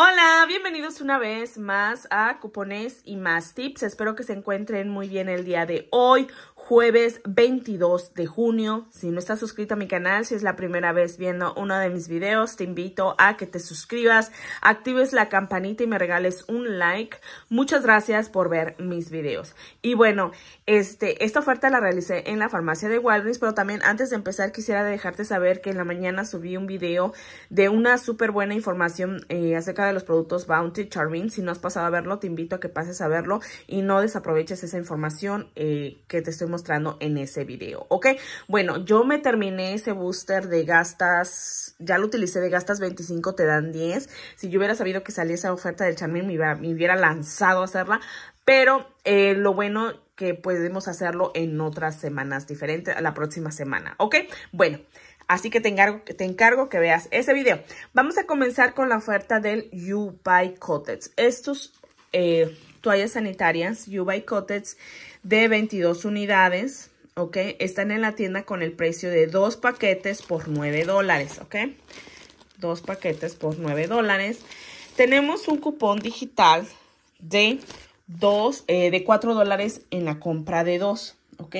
Hola, bienvenidos una vez más a Cupones y más Tips. Espero que se encuentren muy bien el día de hoy jueves 22 de junio. Si no estás suscrito a mi canal, si es la primera vez viendo uno de mis videos, te invito a que te suscribas, actives la campanita y me regales un like. Muchas gracias por ver mis videos. Y bueno, este, esta oferta la realicé en la farmacia de Walgreens, pero también antes de empezar quisiera dejarte saber que en la mañana subí un video de una súper buena información eh, acerca de los productos Bounty Charming. Si no has pasado a verlo, te invito a que pases a verlo y no desaproveches esa información eh, que te estoy mostrando en ese video, ¿ok? Bueno, yo me terminé ese booster de gastas, ya lo utilicé de gastas 25, te dan 10. Si yo hubiera sabido que salía esa oferta del Charmin, me hubiera, me hubiera lanzado a hacerla, pero eh, lo bueno que podemos hacerlo en otras semanas diferentes, la próxima semana, ¿ok? Bueno, Así que te encargo, te encargo, que veas ese video. Vamos a comenzar con la oferta del Buy Cottage. Estos eh, toallas sanitarias u y Cottage de 22 unidades, ¿ok? Están en la tienda con el precio de dos paquetes por 9 dólares, ¿ok? Dos paquetes por 9 dólares. Tenemos un cupón digital de, dos, eh, de 4 dólares en la compra de dos. ¿ok?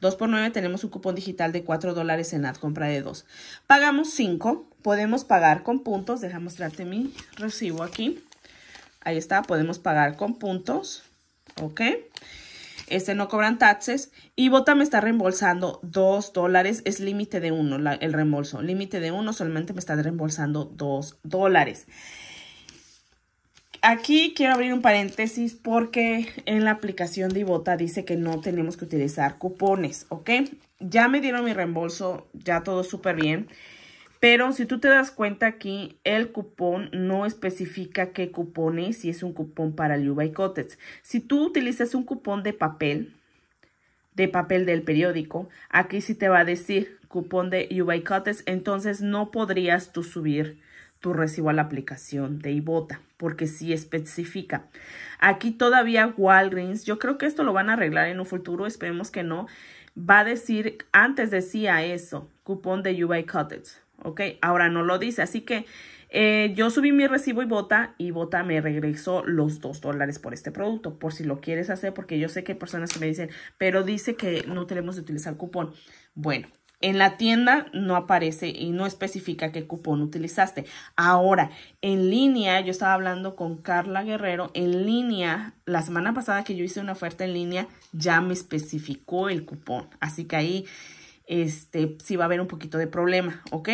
2 por 9 tenemos un cupón digital de 4 dólares en la compra de 2. Pagamos 5, podemos pagar con puntos, déjame mostrarte mi recibo aquí. Ahí está, podemos pagar con puntos, ¿ok? Este no cobran taxes. Y Bota me está reembolsando 2 dólares. Es límite de 1 el reembolso. Límite de 1, solamente me está reembolsando 2 dólares. Aquí quiero abrir un paréntesis porque en la aplicación de Ibota dice que no tenemos que utilizar cupones, ¿ok? Ya me dieron mi reembolso, ya todo súper bien. Pero si tú te das cuenta aquí, el cupón no especifica qué cupón es, si es un cupón para el y Si tú utilizas un cupón de papel, de papel del periódico, aquí sí te va a decir cupón de Liuba entonces no podrías tú subir tu recibo a la aplicación de Ibota, porque sí especifica. Aquí todavía Walgreens, yo creo que esto lo van a arreglar en un futuro, esperemos que no, va a decir, antes decía eso, cupón de Ubay Cottage. ¿ok? Ahora no lo dice, así que eh, yo subí mi recibo y Bota y Bota me regresó los 2 dólares por este producto, por si lo quieres hacer, porque yo sé que hay personas que me dicen, pero dice que no tenemos de utilizar cupón. Bueno, en la tienda no aparece y no especifica qué cupón utilizaste. Ahora, en línea, yo estaba hablando con Carla Guerrero, en línea, la semana pasada que yo hice una oferta en línea, ya me especificó el cupón. Así que ahí este, si va a haber un poquito de problema, ¿ok?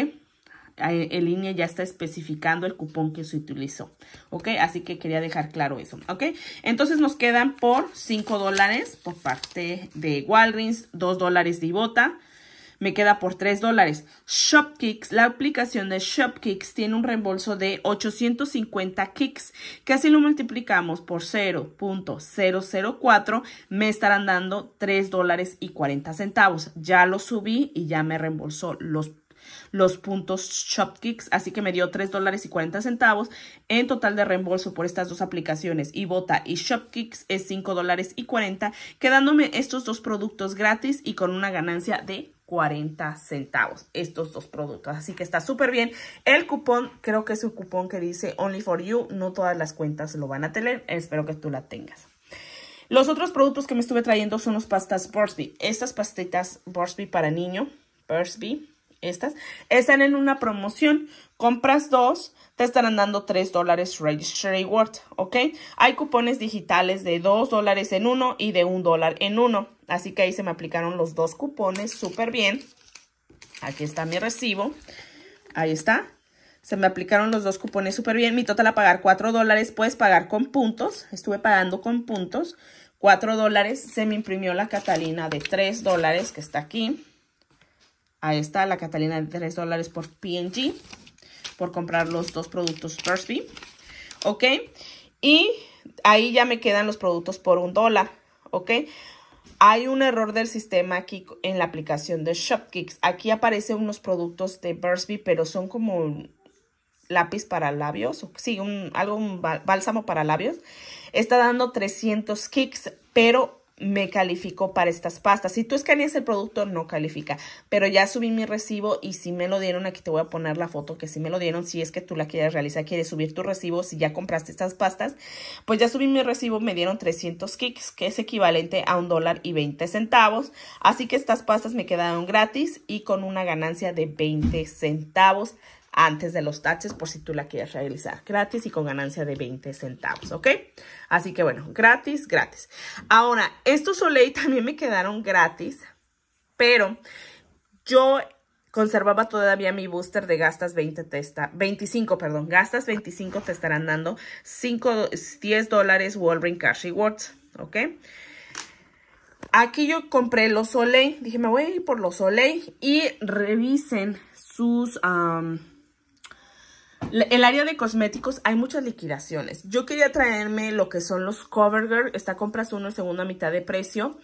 el línea ya está especificando el cupón que se utilizó, ¿ok? Así que quería dejar claro eso, ¿ok? Entonces nos quedan por 5 dólares por parte de Walgreens, 2 dólares de Ibota, me queda por 3 dólares. Shopkicks, la aplicación de Shopkicks tiene un reembolso de 850 kicks, que así lo multiplicamos por 0.004 me estarán dando 3 dólares y 40 centavos. Ya lo subí y ya me reembolsó los los puntos Shopkicks, así que me dio 3 dólares y 40 centavos. En total de reembolso por estas dos aplicaciones, Ibota y Shopkicks, es $5.40, dólares y quedándome estos dos productos gratis y con una ganancia de 40 centavos estos dos productos. Así que está súper bien. El cupón, creo que es un cupón que dice Only for You. No todas las cuentas lo van a tener. Espero que tú la tengas. Los otros productos que me estuve trayendo son los pastas Bursby. Estas pastitas Bursby para niño. Bursby estas, están en una promoción. Compras dos, te estarán dando tres dólares Registry Worth. ¿ok? Hay cupones digitales de dos dólares en uno y de un dólar en uno. Así que ahí se me aplicaron los dos cupones súper bien. Aquí está mi recibo. Ahí está. Se me aplicaron los dos cupones súper bien. Mi total a pagar cuatro dólares. Puedes pagar con puntos. Estuve pagando con puntos. Cuatro dólares. Se me imprimió la Catalina de tres dólares que está aquí. Ahí está la Catalina de 3 dólares por PNG Por comprar los dos productos Bursby. ¿Ok? Y ahí ya me quedan los productos por un dólar. ¿Ok? Hay un error del sistema aquí en la aplicación de Shopkicks. Aquí aparecen unos productos de Bursby, pero son como lápiz para labios, sí, un, algo, un bálsamo para labios, está dando 300 kicks, pero me calificó para estas pastas. Si tú escaneas el producto, no califica. Pero ya subí mi recibo y si me lo dieron, aquí te voy a poner la foto que si me lo dieron, si es que tú la quieres realizar, quieres subir tu recibo, si ya compraste estas pastas, pues ya subí mi recibo, me dieron 300 kicks, que es equivalente a un dólar y 20 centavos. Así que estas pastas me quedaron gratis y con una ganancia de 20 centavos antes de los taches, por si tú la quieres realizar gratis y con ganancia de 20 centavos, ¿ok? Así que bueno, gratis, gratis. Ahora, estos Soleil también me quedaron gratis, pero yo conservaba todavía mi booster de gastas 20 testa, 25, perdón, gastas 25 te estarán dando 5, 10 dólares Walgreens Cash Rewards, ¿ok? Aquí yo compré los Soleil, dije me voy a ir por los Soleil y revisen sus... El área de cosméticos hay muchas liquidaciones. Yo quería traerme lo que son los CoverGirl. Esta compras uno en segunda mitad de precio.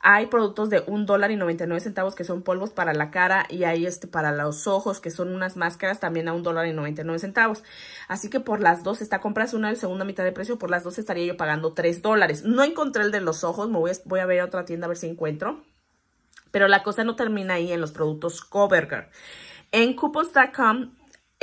Hay productos de un dólar y 99 centavos que son polvos para la cara y hay este para los ojos que son unas máscaras también a un dólar y centavos. Así que por las dos, esta compras es una segunda mitad de precio, por las dos estaría yo pagando 3 dólares. No encontré el de los ojos, me voy a, voy a ver a otra tienda a ver si encuentro. Pero la cosa no termina ahí en los productos CoverGirl. En coupons.com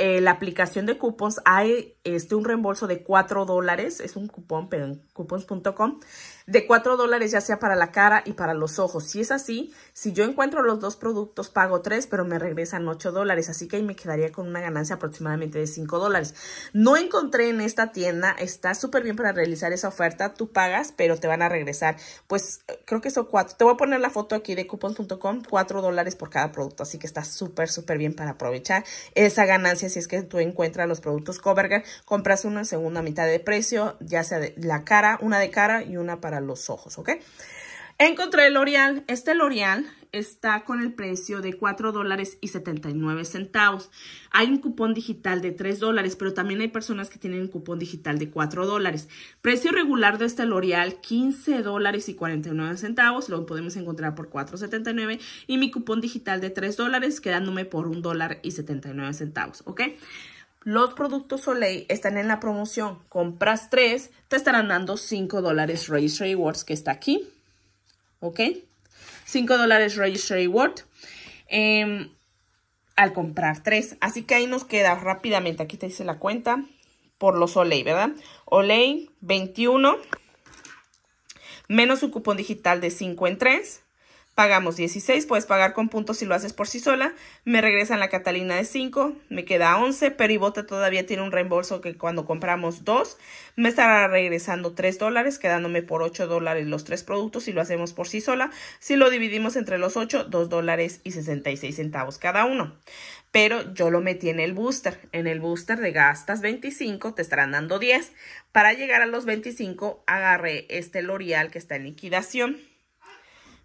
eh, la aplicación de cupos hay este, un reembolso de 4 dólares, es un cupón, pero en coupons.com, de 4 dólares ya sea para la cara y para los ojos. Si es así, si yo encuentro los dos productos, pago 3, pero me regresan 8 dólares, así que ahí me quedaría con una ganancia aproximadamente de 5 dólares. No encontré en esta tienda, está súper bien para realizar esa oferta, tú pagas, pero te van a regresar, pues creo que son 4, te voy a poner la foto aquí de cupons.com, 4 dólares por cada producto, así que está súper, súper bien para aprovechar esa ganancia si es que tú encuentras los productos Covergirl compras una segunda mitad de precio, ya sea de la cara, una de cara y una para los ojos, ¿ok? Encontré L'Oreal. Este L'Oreal está con el precio de $4.79. dólares y centavos. Hay un cupón digital de 3 dólares, pero también hay personas que tienen un cupón digital de 4 dólares. Precio regular de este L'Oreal, 15 dólares y centavos. Lo podemos encontrar por 4.79. Y mi cupón digital de 3 dólares, quedándome por $1.79, dólar y centavos, ¿ok? Los productos Soleil están en la promoción. Compras tres, te estarán dando 5 dólares Registry Rewards que está aquí. ¿Ok? 5 dólares Registry Reward. Em, al comprar tres. Así que ahí nos queda rápidamente. Aquí te dice la cuenta por los Soleil, ¿verdad? Olay 21 menos un cupón digital de 5 en 3 Pagamos 16, puedes pagar con puntos si lo haces por sí sola. Me regresan la Catalina de 5, me queda 11. Peribote todavía tiene un reembolso que cuando compramos 2, me estará regresando 3 dólares, quedándome por 8 dólares los tres productos si lo hacemos por sí sola. Si lo dividimos entre los 8, 2 dólares y 66 centavos cada uno. Pero yo lo metí en el booster. En el booster de gastas 25, te estarán dando 10. Para llegar a los 25, agarré este L'Oreal que está en liquidación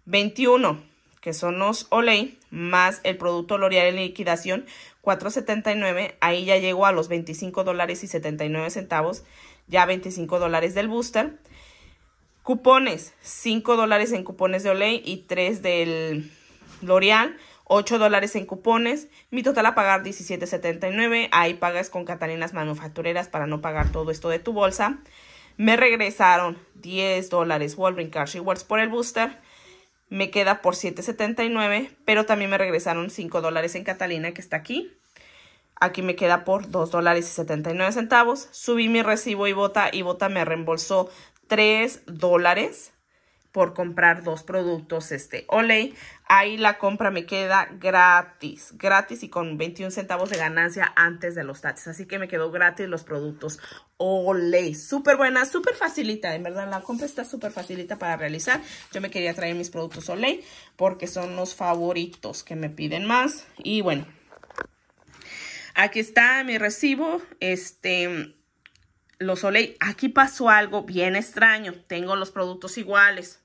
21, que son los Olay, más el producto L'Oreal en liquidación, 4.79, ahí ya llegó a los 25 dólares y 79 centavos, ya 25 dólares del booster. Cupones, 5 dólares en cupones de Olay y 3 del L'Oreal, 8 dólares en cupones, mi total a pagar 17.79, ahí pagas con Catalinas Manufactureras para no pagar todo esto de tu bolsa. Me regresaron 10 dólares Wolverine Cash Rewards por el booster, me queda por $7.79, pero también me regresaron 5 dólares en Catalina, que está aquí. Aquí me queda por $2.79. dólares Subí mi recibo y bota y bota me reembolsó 3 dólares por comprar dos productos este Olay. Ahí la compra me queda gratis, gratis y con 21 centavos de ganancia antes de los taxes. Así que me quedó gratis los productos Olay. Súper buena, súper facilita, en verdad la compra está súper facilita para realizar. Yo me quería traer mis productos Olay porque son los favoritos que me piden más. Y bueno, aquí está mi recibo, este los Olay, aquí pasó algo bien extraño. Tengo los productos iguales.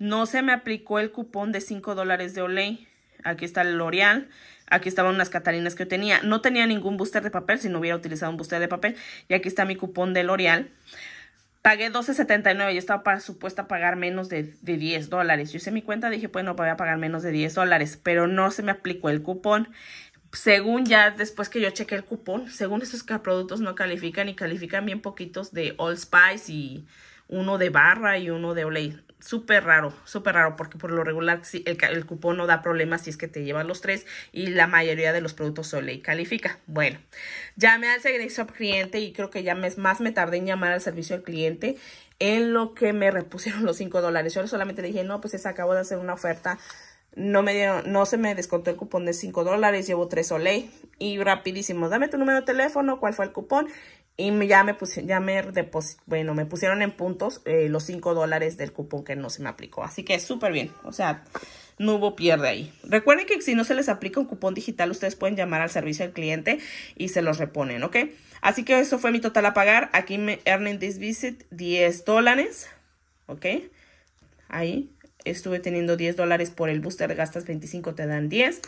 No se me aplicó el cupón de 5 dólares de Olay. Aquí está el L'Oreal. Aquí estaban unas catalinas que yo tenía. No tenía ningún booster de papel si no hubiera utilizado un booster de papel. Y aquí está mi cupón de L'Oreal. Pagué $12.79. y estaba supuesta a pagar menos de, de 10 dólares. Yo hice mi cuenta, dije, no, voy a pagar menos de 10 dólares. Pero no se me aplicó el cupón. Según ya, después que yo chequé el cupón, según esos productos no califican y califican bien poquitos de All Spice y uno de barra y uno de Olay. Súper raro, súper raro, porque por lo regular el, el cupón no da problemas si es que te llevas los tres y la mayoría de los productos Olay califica. Bueno, llamé al servicio al cliente y creo que ya más me tardé en llamar al servicio al cliente en lo que me repusieron los cinco dólares. Yo solamente le dije, no, pues se acabo de hacer una oferta no me dieron, no se me descontó el cupón de 5 dólares, llevo tres Olay y rapidísimo, dame tu número de teléfono, cuál fue el cupón y ya me, pusieron me, bueno, me pusieron en puntos eh, los 5 dólares del cupón que no se me aplicó. Así que súper bien. O sea, no hubo pierde ahí. Recuerden que si no se les aplica un cupón digital, ustedes pueden llamar al servicio del cliente y se los reponen, ¿ok? Así que eso fue mi total a pagar. Aquí me earning this visit 10 dólares, ¿ok? Ahí estuve teniendo 10 dólares por el booster, gastas 25, te dan 10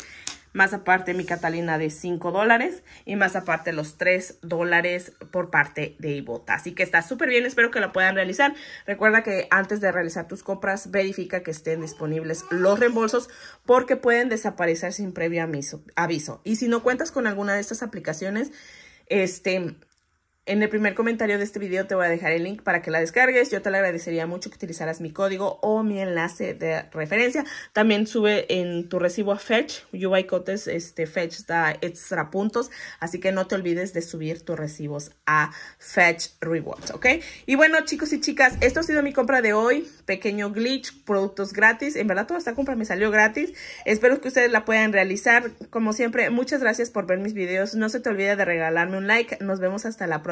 más aparte mi Catalina de 5 dólares y más aparte los 3 dólares por parte de Ibota. Así que está súper bien, espero que la puedan realizar. Recuerda que antes de realizar tus compras, verifica que estén disponibles los reembolsos porque pueden desaparecer sin previo aviso. Y si no cuentas con alguna de estas aplicaciones, este en el primer comentario de este video te voy a dejar el link para que la descargues. Yo te la agradecería mucho que utilizaras mi código o mi enlace de referencia. También sube en tu recibo a Fetch, UI este Fetch da extra puntos. Así que no te olvides de subir tus recibos a Fetch Rewards, ¿ok? Y bueno, chicos y chicas, esto ha sido mi compra de hoy. Pequeño glitch, productos gratis. En verdad toda esta compra me salió gratis. Espero que ustedes la puedan realizar. Como siempre, muchas gracias por ver mis videos. No se te olvide de regalarme un like. Nos vemos hasta la próxima